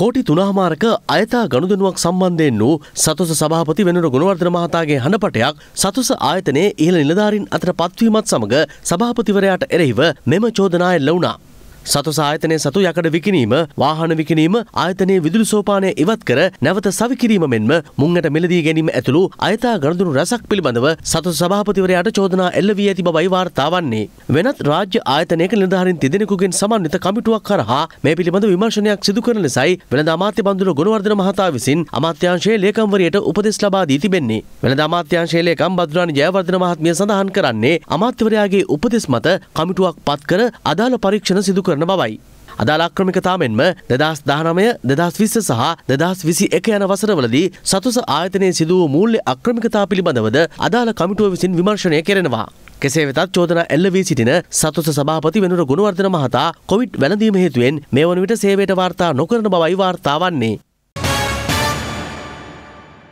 කෝටි තුනාමාරක අයතා ගණුදනුවක් සම්බන්ධයෙන් වූ සතුස සභාපති වෙනුර ගුණවර්ධන මහතාගේ හඬපටයක් සතුස ආයතනයේ ඉහළ නිලධාරින් අතර පත්වීමත් සමඟ සභාපතිවරයාට එරෙහිව මෙම චෝදනා එල්ල වුණා. සතු සායතනය සතු යකඩ විකිනීම වාහන විකිනීම ආයතනයේ විදුලි සෝපානය ඉවත් කර නැවත සවිකිරීම මෙන්ම මුංගට මිලදී ගැනීම ඇතුළු අයතා ගණදුරු රැසක් පිළිබඳව සතු සභාපතිවරයාට චෝදනා එල්ල වී ඇති බවයි වාර්තා වන්නේ. වෙනත් රාජ්‍ය ආයතනයක නිලධාරීන් තිදෙනෙකුගෙන් සමන්විත කමිටුවක් කරහා මේ පිළිබඳ විමර්ශනයක් සිදු කරන ලෙසයි වෙළඳ අමාත්‍ය බඳුර ගුණවර්ධන මහතා විසින් අමාත්‍යංශයේ ලේකම්වරියට උපදෙස් ලබා දී තිබෙන්නේ. වෙළඳ අමාත්‍යංශයේ ලේකම් බද්දුරාණි ජයවර්ධන මහත්මිය සඳහන් කරන්නේ අමාත්‍යවරයාගේ උපදෙස් මත කමිටුවක් පත් කර අදාළ පරීක්ෂණ සිදු කර කරන බවයි. අදාළ අක්‍රමිකතා මෙන්ම දෙදස් දානමය දෙදස් විස්ස සහ දෙදස් විසි එක යන වසරවලදී සතුස ආයතනය සිදුව මූල්‍ය අක්‍රමිකතා පිළිබඳවද අදාළ කමිටුව විසින් විමර්ශනය කෙරෙනවා. කෙසේ වෙතත් චෝදන එල්ලවී සිටින සතුස සභාපති වෙනුර ගුණවර්ධන මහතා කොවිට් වැලඳීම හේතුවෙන් මේ වන විට සේවයට වාර්තා නොකරන බවයි වාර්තා වන්නේ.